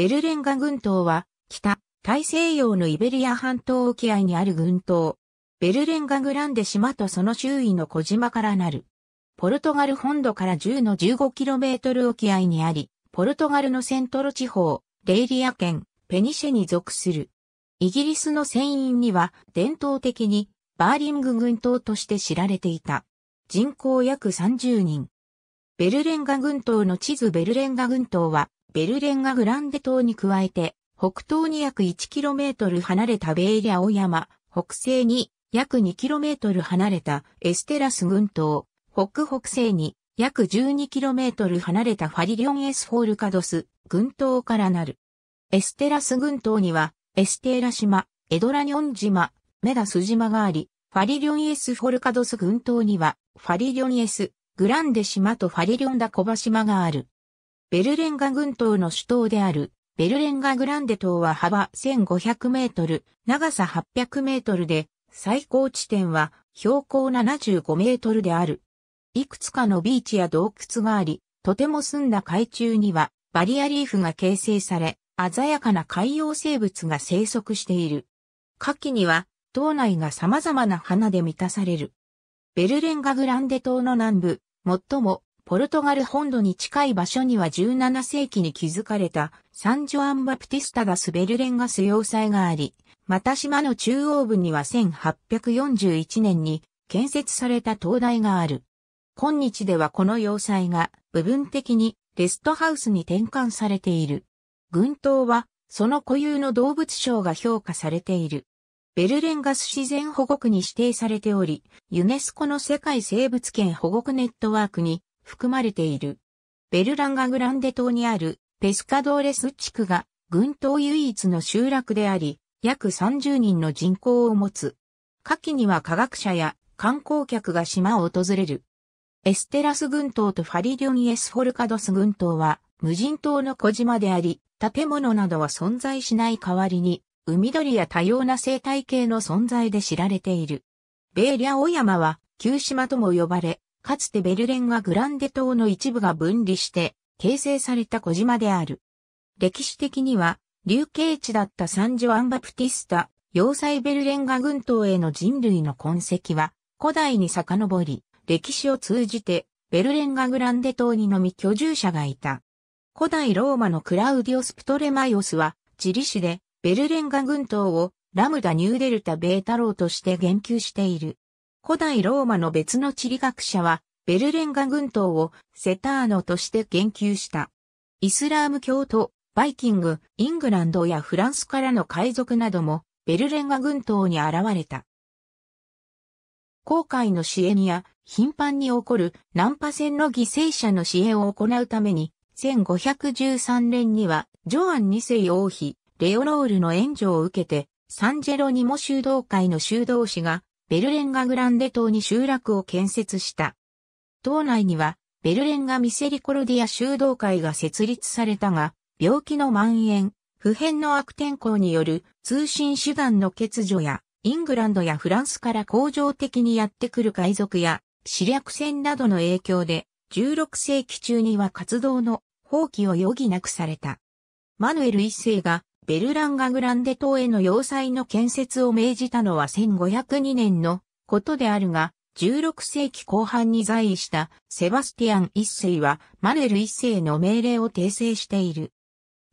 ベルレンガ群島は、北、大西洋のイベリア半島沖合にある群島。ベルレンガグランデ島とその周囲の小島からなる。ポルトガル本土から10の 15km 沖合にあり、ポルトガルのセントロ地方、レイリア県、ペニシェに属する。イギリスの船員には伝統的にバーリング群島として知られていた。人口約30人。ベルレンガ群島の地図ベルレンガ群島はベルレンガグランデ島に加えて、北東に約 1km 離れたベイリアオ山、北西に約 2km 離れたエステラス群島、北北西に約 12km 離れたファリリョンエスフォールカドス群島からなる。エステラス群島には、エステーラ島、エドラニョン島、メダス島があり、ファリリョンエスフォルカドス群島には、ファリリョンエス、グランデ島とファリリョンダコバ島がある。ベルレンガ群島の首島である、ベルレンガグランデ島は幅1500メートル、長さ800メートルで、最高地点は標高75メートルである。いくつかのビーチや洞窟があり、とても澄んだ海中にはバリアリーフが形成され、鮮やかな海洋生物が生息している。夏季には島内が様々な花で満たされる。ベルレンガグランデ島の南部、最もポルトガル本土に近い場所には17世紀に築かれたサンジョアンバプティスタ・ダス・ベルレンガス要塞があり、また島の中央部には1841年に建設された灯台がある。今日ではこの要塞が部分的にレストハウスに転換されている。群島はその固有の動物賞が評価されている。ベルレンガス自然保護区に指定されており、ユネスコの世界生物圏保護区ネットワークに含まれている。ベルランガグランデ島にあるペスカドーレス地区が群島唯一の集落であり、約30人の人口を持つ。夏季には科学者や観光客が島を訪れる。エステラス群島とファリリョン・エスフォルカドス群島は無人島の小島であり、建物などは存在しない代わりに、海鳥や多様な生態系の存在で知られている。ベーリャオ山は、旧島とも呼ばれ、かつてベルレンガグランデ島の一部が分離して形成された小島である。歴史的には、流刑地だったサンジョアンバプティスタ、要塞ベルレンガ群島への人類の痕跡は、古代に遡り、歴史を通じて、ベルレンガグランデ島にのみ居住者がいた。古代ローマのクラウディオス・プトレマイオスは、地理士で、ベルレンガ群島を、ラムダ・ニューデルタ・ベータローとして言及している。古代ローマの別の地理学者は、ベルレンガ群島をセターノとして言及した。イスラーム教徒、バイキング、イングランドやフランスからの海賊なども、ベルレンガ群島に現れた。航海の支援や、頻繁に起こる難破船の犠牲者の支援を行うために、1513年には、ジョアン2世王妃、レオロールの援助を受けて、サンジェロニモ修道会の修道士がベルレンガグランデ島に集落を建設した。島内には、ベルレンガミセリコロディア修道会が設立されたが、病気の蔓延、普遍の悪天候による通信手段の欠如や、イングランドやフランスから恒常的にやってくる海賊や、死略船などの影響で、16世紀中には活動の放棄を余儀なくされた。マヌエル一世がベルランガグランデ島への要塞の建設を命じたのは1502年のことであるが、16世紀後半に在位したセバスティアン一世はマレル一世の命令を訂正している。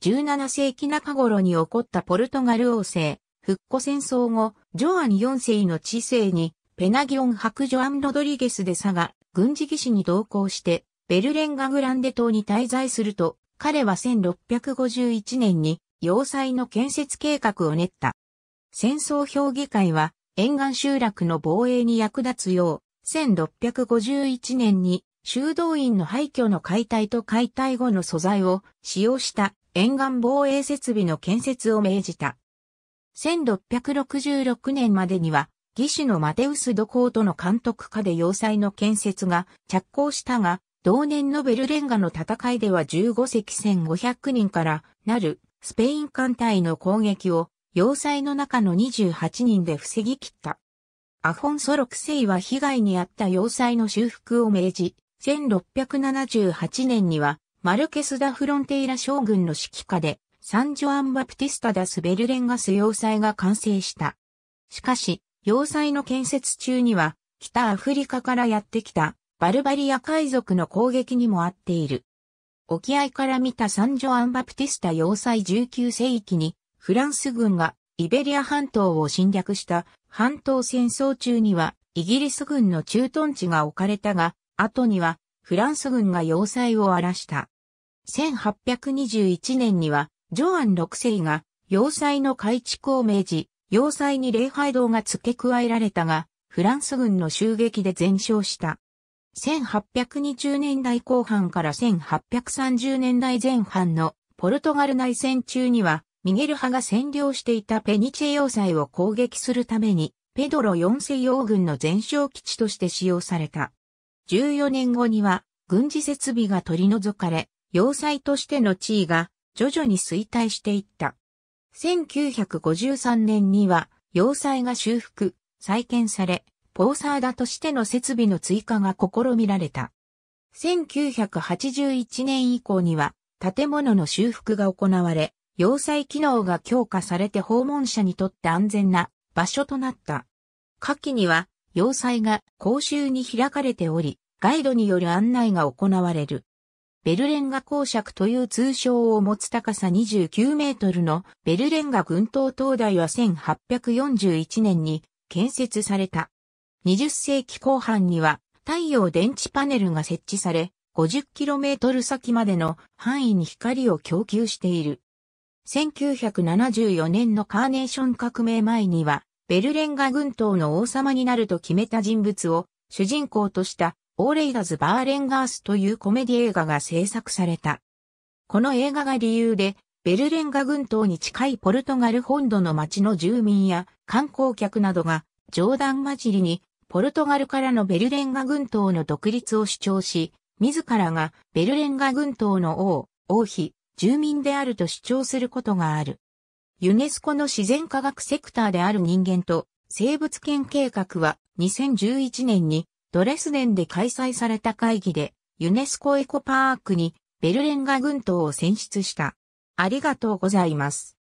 17世紀中頃に起こったポルトガル王政、復古戦争後、ジョアン四世の知世にペナギオン白ジョアン・ロドリゲスで佐賀、軍事技師に同行して、ベルレンガグランデ島に滞在すると、彼は1651年に要塞の建設計画を練った。戦争評議会は沿岸集落の防衛に役立つよう、1651年に修道院の廃墟の解体と解体後の素材を使用した沿岸防衛設備の建設を命じた。1666年までには、義手のマテウス・ドコートの監督下で要塞の建設が着工したが、同年のベルレンガの戦いでは15隻1500人からなるスペイン艦隊の攻撃を要塞の中の28人で防ぎ切った。アホンソ6世は被害に遭った要塞の修復を命じ、1678年にはマルケス・ダ・フロンテイラ将軍の指揮下でサンジョアン・バプティスタ・ダス・ベルレンガス要塞が完成した。しかし、要塞の建設中には北アフリカからやってきたバルバリア海賊の攻撃にもあっている。沖合から見たサンジョアンバプティスタ要塞19世紀に、フランス軍がイベリア半島を侵略した半島戦争中には、イギリス軍の駐屯地が置かれたが、後にはフランス軍が要塞を荒らした。1821年には、ジョアン6世が要塞の改築を命じ、要塞に礼拝堂が付け加えられたが、フランス軍の襲撃で全焼した。1820年代後半から1830年代前半のポルトガル内戦中には、ミゲル派が占領していたペニチェ要塞を攻撃するために、ペドロ4世用軍の前哨基地として使用された。14年後には、軍事設備が取り除かれ、要塞としての地位が徐々に衰退していった。1953年には、要塞が修復、再建され、ポーサーダとしての設備の追加が試みられた。1981年以降には建物の修復が行われ、要塞機能が強化されて訪問者にとって安全な場所となった。下記には要塞が公衆に開かれており、ガイドによる案内が行われる。ベルレンガ公爵という通称を持つ高さ29メートルのベルレンガ群島灯台は1841年に建設された。20世紀後半には太陽電池パネルが設置され、50km 先までの範囲に光を供給している。1974年のカーネーション革命前には、ベルレンガ群島の王様になると決めた人物を主人公としたオーレイダズ・バーレンガースというコメディ映画が制作された。この映画が理由で、ベルレンガ群島に近いポルトガル本土の町の住民や観光客などが冗談交じりにポルトガルからのベルレンガ群島の独立を主張し、自らがベルレンガ群島の王、王妃、住民であると主張することがある。ユネスコの自然科学セクターである人間と生物圏計画は2011年にドレスデンで開催された会議でユネスコエコパークにベルレンガ群島を選出した。ありがとうございます。